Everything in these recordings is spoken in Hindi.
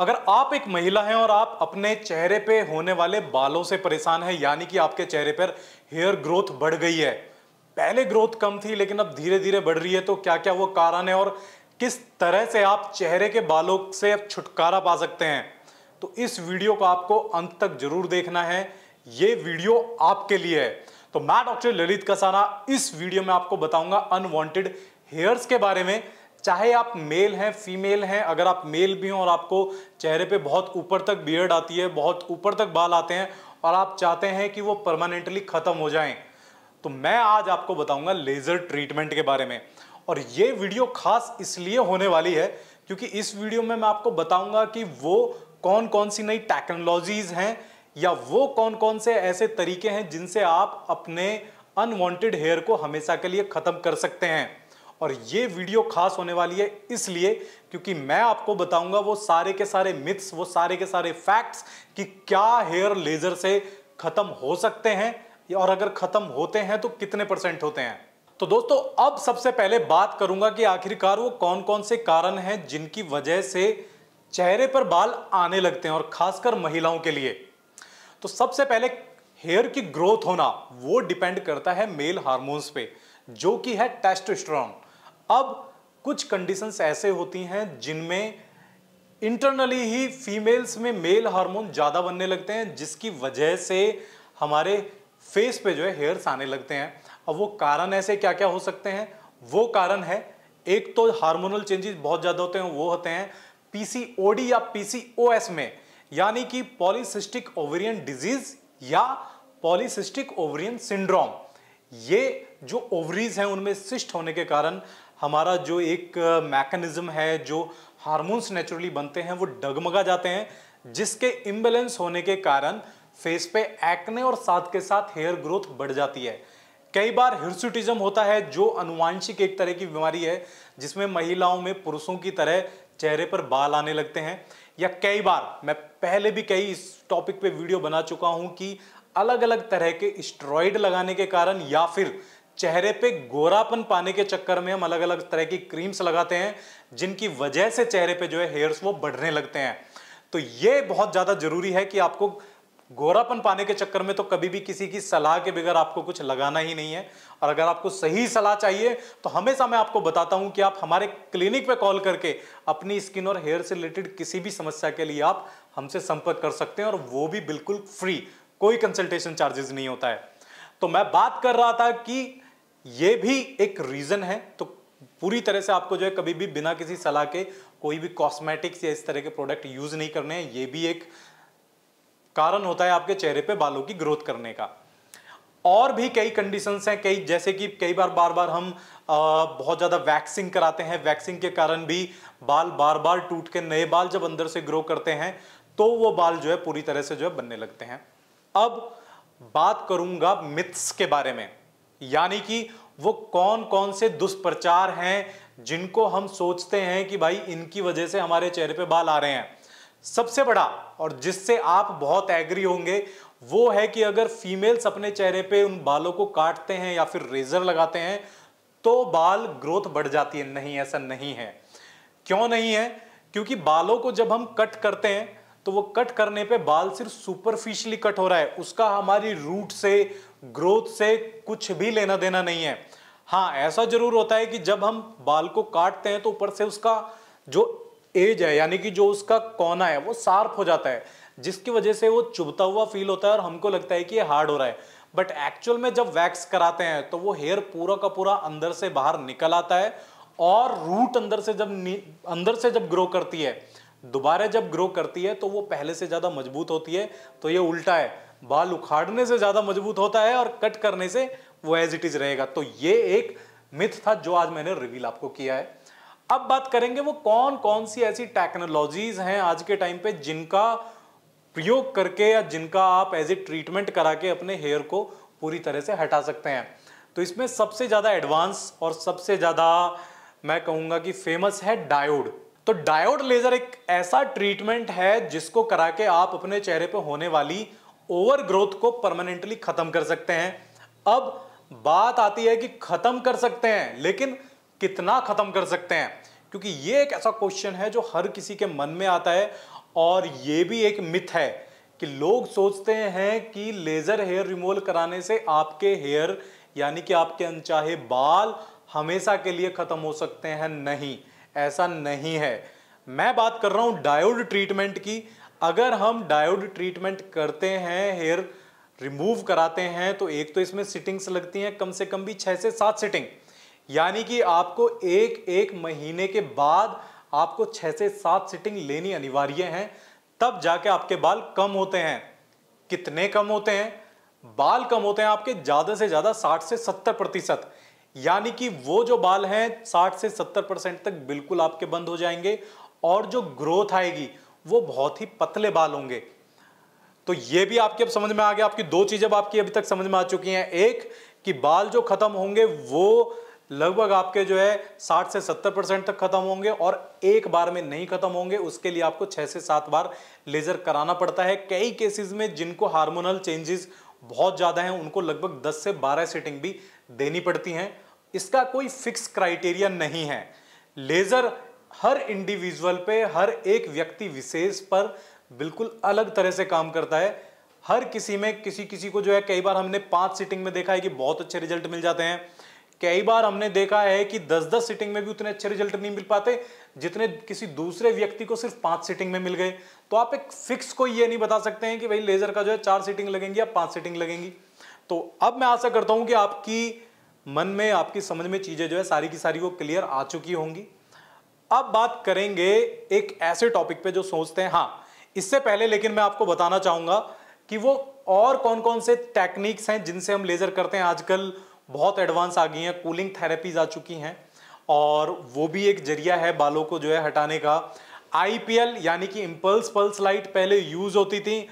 अगर आप एक महिला हैं और आप अपने चेहरे पे होने वाले बालों से परेशान हैं यानी कि आपके चेहरे पर हेयर ग्रोथ बढ़ गई है पहले ग्रोथ कम थी लेकिन अब धीरे धीरे बढ़ रही है तो क्या क्या वो कारण है और किस तरह से आप चेहरे के बालों से छुटकारा पा सकते हैं तो इस वीडियो को आपको अंत तक जरूर देखना है ये वीडियो आपके लिए है तो मैं डॉक्टर ललित कसाना इस वीडियो में आपको बताऊंगा अनवांटेड हेयर्स के बारे में चाहे आप मेल हैं फीमेल हैं अगर आप मेल भी हों और आपको चेहरे पे बहुत ऊपर तक बियर्ड आती है बहुत ऊपर तक बाल आते हैं और आप चाहते हैं कि वो परमानेंटली ख़त्म हो जाएं तो मैं आज आपको बताऊंगा लेज़र ट्रीटमेंट के बारे में और ये वीडियो खास इसलिए होने वाली है क्योंकि इस वीडियो में मैं आपको बताऊंगा कि वो कौन कौन सी नई टेक्नोलॉजीज हैं या वो कौन कौन से ऐसे तरीके हैं जिनसे आप अपने अनवांटेड हेयर को हमेशा के लिए ख़त्म कर सकते हैं और ये वीडियो खास होने वाली है इसलिए क्योंकि मैं आपको बताऊंगा वो सारे के सारे मिथ्स वो सारे के सारे फैक्ट्स कि क्या हेयर लेजर से खत्म हो सकते हैं और अगर खत्म होते हैं तो कितने परसेंट होते हैं तो दोस्तों अब सबसे पहले बात करूंगा कि आखिरकार वो कौन कौन से कारण हैं जिनकी वजह से चेहरे पर बाल आने लगते हैं और खासकर महिलाओं के लिए तो सबसे पहले हेयर की ग्रोथ होना वो डिपेंड करता है मेल हार्मोन्स पे जो कि है टेस्टोस्टेरोन अब कुछ कंडीशंस ऐसे होती हैं जिनमें इंटरनली ही फीमेल्स में मेल हार्मोन ज़्यादा बनने लगते हैं जिसकी वजह से हमारे फेस पे जो है हेयर्स आने लगते हैं अब वो कारण ऐसे क्या क्या हो सकते हैं वो कारण है एक तो हार्मोनल चेंजेस बहुत ज़्यादा होते हैं वो होते हैं पी या पी में यानी कि पॉलीसिस्टिक ओवरियन डिजीज या पॉलीसिस्टिक ओवरियन सिंड्रोम ये जो ओवरीज हैं उनमें सिस्ट होने के कारण हमारा जो एक मैकेनिज़्म है जो हार्मोन्स नेचुरली बनते हैं वो डगमगा जाते हैं जिसके इम्बेलेंस होने के कारण फेस पे एक्ने और साथ के साथ हेयर ग्रोथ बढ़ जाती है कई बार हिरसुटिज्म होता है जो अनुवांशिक एक तरह की बीमारी है जिसमें महिलाओं में पुरुषों की तरह चेहरे पर बाल आने लगते हैं या कई बार मैं पहले भी कई इस टॉपिक पे वीडियो बना चुका हूं कि अलग अलग तरह के स्ट्रॉइड लगाने के कारण या फिर चेहरे पे गोरापन पाने के चक्कर में हम अलग अलग तरह की क्रीम्स लगाते हैं जिनकी वजह से चेहरे पे जो है हेयर्स वो बढ़ने लगते हैं तो ये बहुत ज़्यादा जरूरी है कि आपको गोरापन पाने के चक्कर में तो कभी भी किसी की सलाह के बगैर आपको कुछ लगाना ही नहीं है और अगर आपको सही सलाह चाहिए तो हमेशा मैं आपको बताता हूं कि आप हमारे क्लिनिक पे कॉल करके अपनी स्किन और हेयर से रिलेटेड किसी भी समस्या के लिए आप हमसे संपर्क कर सकते हैं और वो भी बिल्कुल फ्री कोई कंसल्टेशन चार्जेस नहीं होता है तो मैं बात कर रहा था कि ये भी एक रीज़न है तो पूरी तरह से आपको जो है कभी भी बिना किसी सलाह के कोई भी कॉस्मेटिक्स या इस तरह के प्रोडक्ट यूज़ नहीं करने हैं ये भी एक कारण होता है आपके चेहरे पे बालों की ग्रोथ करने का और भी कई कंडीशंस हैं कई जैसे कि कई बार बार बार हम आ, बहुत ज़्यादा वैक्सिंग कराते हैं वैक्सिंग के कारण भी बाल बार बार टूट के नए बाल जब अंदर से ग्रो करते हैं तो वो बाल जो है पूरी तरह से जो है बनने लगते हैं अब बात करूंगा मिथ्स के बारे में यानी कि वो कौन कौन से दुष्प्रचार हैं जिनको हम सोचते हैं कि भाई इनकी वजह से हमारे चेहरे पे बाल आ रहे हैं सबसे बड़ा और जिससे आप बहुत एग्री होंगे वो है कि अगर फीमेल्स अपने चेहरे पे उन बालों को काटते हैं या फिर रेजर लगाते हैं तो बाल ग्रोथ बढ़ जाती है नहीं ऐसा नहीं है क्यों नहीं है क्योंकि बालों को जब हम कट करते हैं तो वो कट करने पे बाल सिर्फ सुपरफिशियली कट हो रहा है उसका हमारी रूट से ग्रोथ से कुछ भी लेना देना नहीं है हाँ ऐसा जरूर होता है कि जब हम बाल को काटते हैं तो ऊपर से उसका जो एज है यानी कि जो उसका कोना है वो सार्प हो जाता है जिसकी वजह से वो चुभता हुआ फील होता है और हमको लगता है कि ये हार्ड हो रहा है बट एक्चुअल में जब वैक्स कराते हैं तो वो हेयर पूरा का पूरा अंदर से बाहर निकल आता है और रूट अंदर से जब अंदर से जब ग्रो करती है दोबारा जब ग्रो करती है तो वो पहले से ज़्यादा मजबूत होती है तो ये उल्टा है बाल उखाड़ने से ज़्यादा मजबूत होता है और कट करने से वो एज इट इज रहेगा तो ये एक मिथ था जो आज मैंने रिवील आपको किया है अब बात करेंगे वो कौन कौन सी ऐसी टेक्नोलॉजीज हैं आज के टाइम पे जिनका प्रयोग करके या जिनका आप एज ए ट्रीटमेंट करा के अपने हेयर को पूरी तरह से हटा सकते हैं तो इसमें सबसे ज़्यादा एडवांस और सबसे ज़्यादा मैं कहूंगा कि फेमस है डायोड तो डायोड लेज़र एक ऐसा ट्रीटमेंट है जिसको करा के आप अपने चेहरे पर होने वाली ओवर ग्रोथ को परमानेंटली खत्म कर सकते हैं अब बात आती है कि खत्म कर सकते हैं लेकिन कितना खत्म कर सकते हैं क्योंकि ये एक ऐसा क्वेश्चन है जो हर किसी के मन में आता है और ये भी एक मिथ है कि लोग सोचते हैं कि लेज़र हेयर रिमूवल कराने से आपके हेयर यानी कि आपके अनचाहे बाल हमेशा के लिए ख़त्म हो सकते हैं नहीं ऐसा नहीं है मैं बात कर रहा हूं डायोड ट्रीटमेंट की अगर हम डायोड ट्रीटमेंट करते हैं हेयर रिमूव कराते हैं तो एक तो इसमें सिटिंग्स लगती हैं कम से कम भी छः से सात सिटिंग यानी कि आपको एक एक महीने के बाद आपको छः से सात सिटिंग लेनी अनिवार्य है तब जाके आपके बाल कम होते हैं कितने कम होते हैं बाल कम होते हैं आपके ज़्यादा से ज़्यादा साठ से सत्तर प्रतिशत यानी कि वो जो बाल हैं साठ से सत्तर परसेंट तक बिल्कुल आपके बंद हो जाएंगे और जो ग्रोथ आएगी वो बहुत ही पतले बाल होंगे तो ये भी आपके अब समझ में आ गया आपकी दो चीज़ें अब आपकी अभी तक समझ में आ चुकी हैं एक कि बाल जो खत्म होंगे वो लगभग आपके जो है 60 से 70 परसेंट तक खत्म होंगे और एक बार में नहीं खत्म होंगे उसके लिए आपको 6 से सात बार लेज़र कराना पड़ता है कई केसेस में जिनको हार्मोनल चेंजेस बहुत ज़्यादा हैं उनको लगभग 10 से 12 सीटिंग भी देनी पड़ती हैं इसका कोई फिक्स क्राइटेरिया नहीं है लेज़र हर इंडिविजुअल पे हर एक व्यक्ति विशेष पर बिल्कुल अलग तरह से काम करता है हर किसी में किसी किसी को जो है कई बार हमने पांच सीटिंग में देखा है कि बहुत अच्छे रिजल्ट मिल जाते हैं कई बार हमने देखा है कि दस दस सीटिंग में भी उतने अच्छे रिजल्ट नहीं मिल पाते जितने किसी दूसरे व्यक्ति को सिर्फ पांच सीटिंग में मिल गए तो आप एक फिक्स को ये नहीं बता सकते हैं कि भाई लेजर का जो है चार सीटिंग लगेंगी या पांच सीटिंग लगेंगी तो अब मैं आशा करता हूं कि आपकी मन में आपकी समझ में चीजें जो है सारी की सारी वो क्लियर आ चुकी होंगी अब बात करेंगे एक ऐसे टॉपिक पे जो सोचते हैं हाँ इससे पहले लेकिन मैं आपको बताना चाहूंगा कि वो और कौन कौन से टेक्निक्स हैं जिनसे हम लेजर करते हैं आजकल बहुत एडवांस आ गई हैं कूलिंग थेरेपीज आ चुकी हैं और वो भी एक जरिया है बालों को जो है हटाने का आईपीएल यानी कि इम्पल्स पल्स लाइट पहले यूज होती थी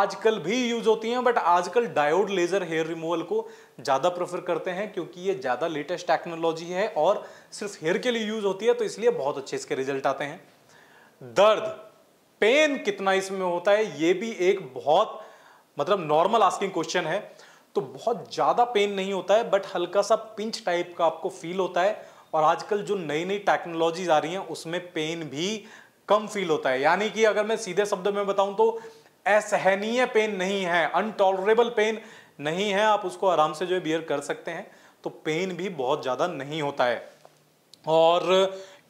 आजकल भी यूज होती हैं बट आजकल डायोड लेजर हेयर रिमूवल को ज़्यादा प्रेफर करते हैं क्योंकि ये ज़्यादा लेटेस्ट टेक्नोलॉजी है और सिर्फ हेयर के लिए यूज़ होती है तो इसलिए बहुत अच्छे इसके रिजल्ट आते हैं दर्द पेन कितना इसमें होता है ये भी एक बहुत मतलब नॉर्मल आस्किंग क्वेश्चन है तो बहुत ज़्यादा पेन नहीं होता है बट हल्का सा पिंच टाइप का आपको फील होता है और आजकल जो नई नई टेक्नोलॉजीज आ रही हैं उसमें पेन भी कम फील होता है यानी कि अगर मैं सीधे शब्द में बताऊं तो असहनीय पेन नहीं है अनटॉलरेबल पेन नहीं है आप उसको आराम से जो है बियर कर सकते हैं तो पेन भी बहुत ज़्यादा नहीं होता है और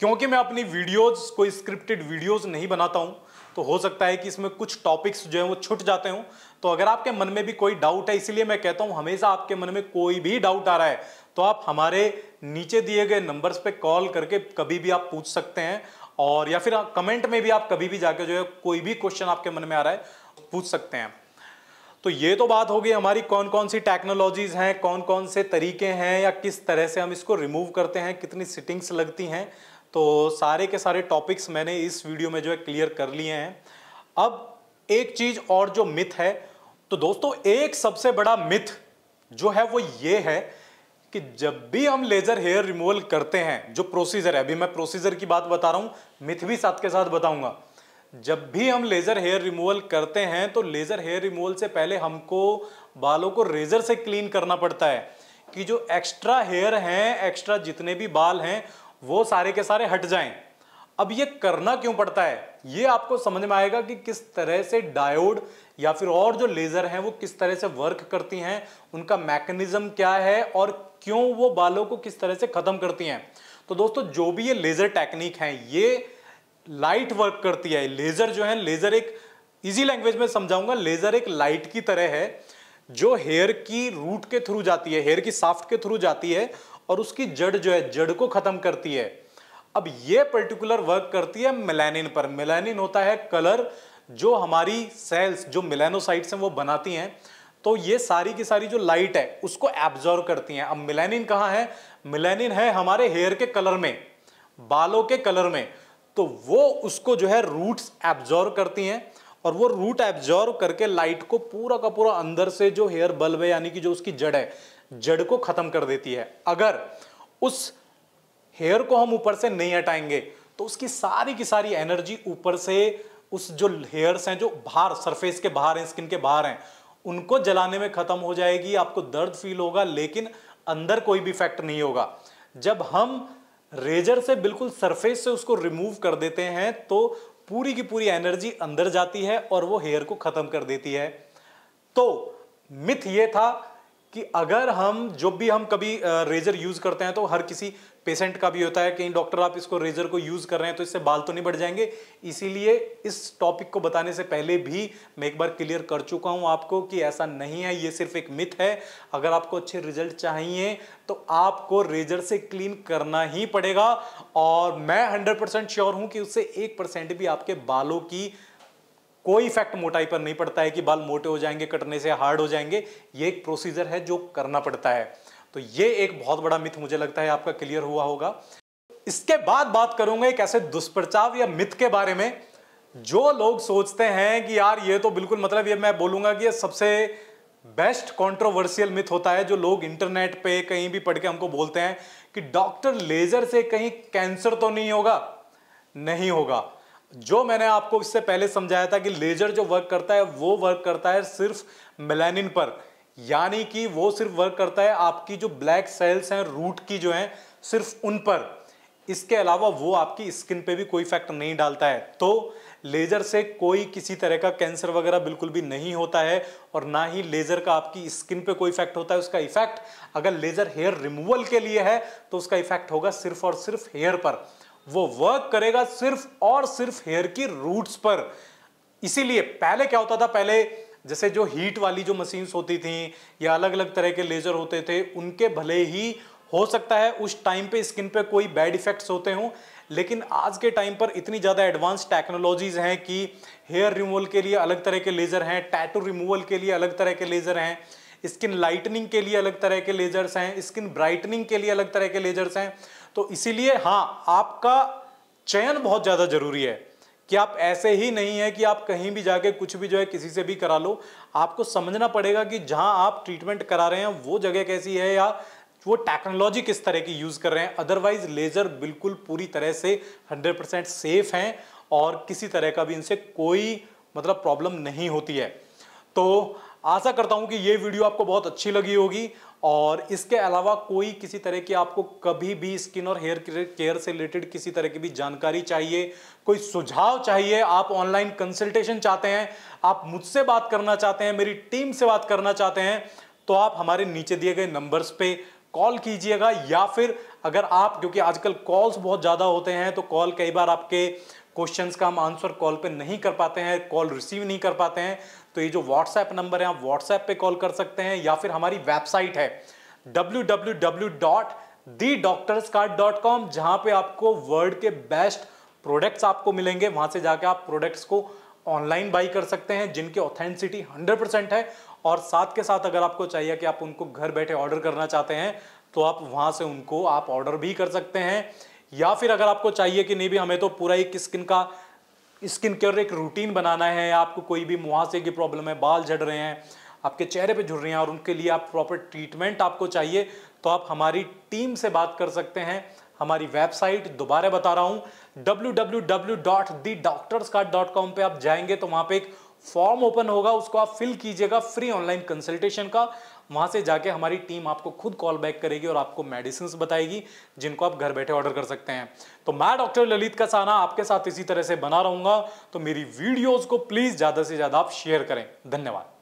क्योंकि मैं अपनी वीडियोस कोई स्क्रिप्टेड वीडियोस नहीं बनाता हूँ तो हो सकता है कि इसमें कुछ टॉपिक्स जो है वो छुट जाते हों तो अगर आपके मन में भी कोई डाउट है इसीलिए मैं कहता हूँ हमेशा आपके मन में कोई भी डाउट आ रहा है तो आप हमारे नीचे दिए गए नंबर्स पे कॉल करके कभी भी आप पूछ सकते हैं और या फिर कमेंट में भी आप कभी भी जाके जो है कोई भी क्वेश्चन आपके मन में आ रहा है पूछ सकते हैं तो ये तो बात हो गई हमारी कौन कौन सी टेक्नोलॉजीज़ हैं कौन कौन से तरीके हैं या किस तरह से हम इसको रिमूव करते हैं कितनी सिटिंग्स लगती हैं तो सारे के सारे टॉपिक्स मैंने इस वीडियो में जो है क्लियर कर लिए हैं अब एक चीज़ और जो मिथ है तो दोस्तों एक सबसे बड़ा मिथ जो है वो ये है कि जब भी हम लेजर हेयर रिमूवल करते हैं जो प्रोसीजर है अभी मैं प्रोसीजर की बात बता रहा हूं मिथ भी साथ के साथ बताऊंगा जब भी हम लेज़र हेयर रिमूवल करते हैं तो लेज़र हेयर रिमूवल से पहले हमको बालों को रेज़र से क्लीन करना पड़ता है कि जो एक्स्ट्रा हेयर हैं एक्स्ट्रा जितने भी बाल हैं वो सारे के सारे हट जाएं अब ये करना क्यों पड़ता है ये आपको समझ में आएगा कि किस तरह से डायोड या फिर और जो लेज़र हैं वो किस तरह से वर्क करती हैं उनका मैकेनिज्म क्या है और क्यों वो बालों को किस तरह से ख़त्म करती हैं तो दोस्तों जो भी ये लेज़र टेक्निक हैं ये लाइट वर्क करती है लेज़र जो है लेज़र एक इजी लैंग्वेज में समझाऊंगा लेज़र एक लाइट की तरह है जो हेयर की रूट के थ्रू जाती है हेयर की साफ्ट के थ्रू जाती है और उसकी जड़ जो है जड़ को ख़त्म करती है अब ये पर्टिकुलर वर्क करती है मेलानिन पर मेलानिन होता है कलर जो हमारी सेल्स जो मिलेनोसाइट्स हैं वो बनाती हैं तो ये सारी की सारी जो लाइट है उसको एब्जॉर्व करती हैं अब मिलेनिन कहाँ है मिलेनिन है हमारे हेयर के कलर में बालों के कलर में तो वो उसको जो है रूट्स एब्जॉर्व करती हैं और वो रूट एब्जॉर्व करके लाइट को पूरा का पूरा अंदर से जो हेयर बल्ब है यानी कि जो उसकी जड़ है जड़ को खत्म कर देती है अगर उस हेयर को हम ऊपर से नहीं हटाएंगे तो उसकी सारी की सारी एनर्जी ऊपर से उस जो हेयर्स हैं जो बाहर सरफेस के बाहर हैं स्किन के बाहर हैं उनको जलाने में ख़त्म हो जाएगी आपको दर्द फील होगा लेकिन अंदर कोई भी इफेक्ट नहीं होगा जब हम रेजर से बिल्कुल सरफेस से उसको रिमूव कर देते हैं तो पूरी की पूरी एनर्जी अंदर जाती है और वो हेयर को खत्म कर देती है तो मिथ ये था कि अगर हम जो भी हम कभी रेजर यूज करते हैं तो हर किसी पेशेंट का भी होता है कहीं डॉक्टर आप इसको रेजर को यूज कर रहे हैं तो इससे बाल तो नहीं बढ़ जाएंगे इसीलिए इस टॉपिक को बताने से पहले भी मैं एक बार क्लियर कर चुका हूं आपको कि ऐसा नहीं है ये सिर्फ एक मिथ है अगर आपको अच्छे रिजल्ट चाहिए तो आपको रेजर से क्लीन करना ही पड़ेगा और मैं हंड्रेड परसेंट श्योर हूं कि उससे एक परसेंट भी आपके बालों की कोई इफेक्ट मोटाई पर नहीं पड़ता है कि बाल मोटे हो जाएंगे कटने से हार्ड हो जाएंगे ये एक प्रोसीजर है जो करना पड़ता है तो ये एक बहुत बड़ा मिथ मुझे लगता है आपका क्लियर हुआ होगा इसके बाद बात करूंगा एक ऐसे दुष्प्रचाव या मिथ के बारे में जो लोग सोचते हैं कि यार ये तो बिल्कुल मतलब ये मैं बोलूंगा कि ये सबसे बेस्ट कंट्रोवर्शियल मिथ होता है जो लोग इंटरनेट पे कहीं भी पढ़ के हमको बोलते हैं कि डॉक्टर लेजर से कहीं कैंसर तो नहीं होगा नहीं होगा जो मैंने आपको इससे पहले समझाया था कि लेजर जो वर्क करता है वो वर्क करता है सिर्फ मेलानिन पर यानी कि वो सिर्फ वर्क करता है आपकी जो ब्लैक सेल्स हैं रूट की जो हैं सिर्फ उन पर इसके अलावा वो आपकी स्किन पे भी कोई इफेक्ट नहीं डालता है तो लेज़र से कोई किसी तरह का कैंसर वगैरह बिल्कुल भी नहीं होता है और ना ही लेज़र का आपकी स्किन पे कोई इफेक्ट होता है उसका इफेक्ट अगर लेज़र हेयर रिमूवल के लिए है तो उसका इफेक्ट होगा सिर्फ और सिर्फ हेयर पर वो वर्क करेगा सिर्फ और सिर्फ हेयर की रूट्स पर इसीलिए पहले क्या होता था पहले जैसे जो हीट वाली जो मशीन्स होती थी या अलग अलग तरह के लेजर होते थे उनके भले ही हो सकता है उस टाइम पे स्किन पे कोई बैड इफेक्ट्स होते हों लेकिन आज के टाइम पर इतनी ज़्यादा एडवांस टेक्नोलॉजीज़ हैं कि हेयर रिमूवल के लिए अलग तरह के लेज़र हैं टैटू रिमूवल के लिए अलग तरह के लेज़र हैं स्किन लाइटनिंग के लिए अलग तरह के लेज़र्स हैं स्किन ब्राइटनिंग के लिए अलग तरह के लेज़र्स हैं तो इसीलिए हाँ आपका चयन बहुत ज़्यादा ज़रूरी है कि आप ऐसे ही नहीं है कि आप कहीं भी जाके कुछ भी जो है किसी से भी करा लो आपको समझना पड़ेगा कि जहाँ आप ट्रीटमेंट करा रहे हैं वो जगह कैसी है या वो टेक्नोलॉजी किस तरह की यूज़ कर रहे हैं अदरवाइज लेज़र बिल्कुल पूरी तरह से 100 परसेंट सेफ हैं और किसी तरह का भी इनसे कोई मतलब प्रॉब्लम नहीं होती है तो आशा करता हूं कि ये वीडियो आपको बहुत अच्छी लगी होगी और इसके अलावा कोई किसी तरह की आपको कभी भी स्किन और हेयर केयर से रिलेटेड किसी तरह की भी जानकारी चाहिए कोई सुझाव चाहिए आप ऑनलाइन कंसल्टेशन चाहते हैं आप मुझसे बात करना चाहते हैं मेरी टीम से बात करना चाहते हैं तो आप हमारे नीचे दिए गए नंबर्स पे कॉल कीजिएगा या फिर अगर आप क्योंकि आजकल कॉल्स बहुत ज़्यादा होते हैं तो कॉल कई बार आपके क्वेश्चंस का हम आंसर कॉल पे नहीं कर पाते हैं कॉल रिसीव नहीं कर पाते हैं तो ये जो व्हाट्सएप नंबर है आप व्हाट्सएप पे कॉल कर सकते हैं या फिर हमारी वेबसाइट है डब्ल्यू जहां पे आपको वर्ल्ड के बेस्ट प्रोडक्ट्स आपको मिलेंगे वहां से जाके आप प्रोडक्ट्स को ऑनलाइन बाई कर सकते हैं जिनकी ऑथेंसिटी 100% है और साथ के साथ अगर आपको चाहिए कि आप उनको घर बैठे ऑर्डर करना चाहते हैं तो आप वहां से उनको आप ऑर्डर भी कर सकते हैं या फिर अगर आपको चाहिए कि नहीं भी हमें तो पूरा एक स्किन का स्किन केयर एक रूटीन बनाना है आपको कोई भी मुहासे की प्रॉब्लम है बाल झड़ रहे हैं आपके चेहरे पे झुड़ रहे हैं और उनके लिए आप प्रॉपर ट्रीटमेंट आपको चाहिए तो आप हमारी टीम से बात कर सकते हैं हमारी वेबसाइट दोबारा बता रहा हूँ W W W dot the doctors card dot com आप जाएंगे तो वहाँ पे एक फॉर्म ओपन होगा उसको आप फिल कीजिएगा फ्री ऑनलाइन कंसल्टेशन का वहाँ से जाके हमारी टीम आपको खुद कॉल बैक करेगी और आपको मेडिसिन बताएगी जिनको आप घर बैठे ऑर्डर कर सकते हैं तो मैं डॉक्टर ललित का साना आपके साथ इसी तरह से बना रहूंगा तो मेरी वीडियोज को प्लीज ज्यादा से ज्यादा आप शेयर करें धन्यवाद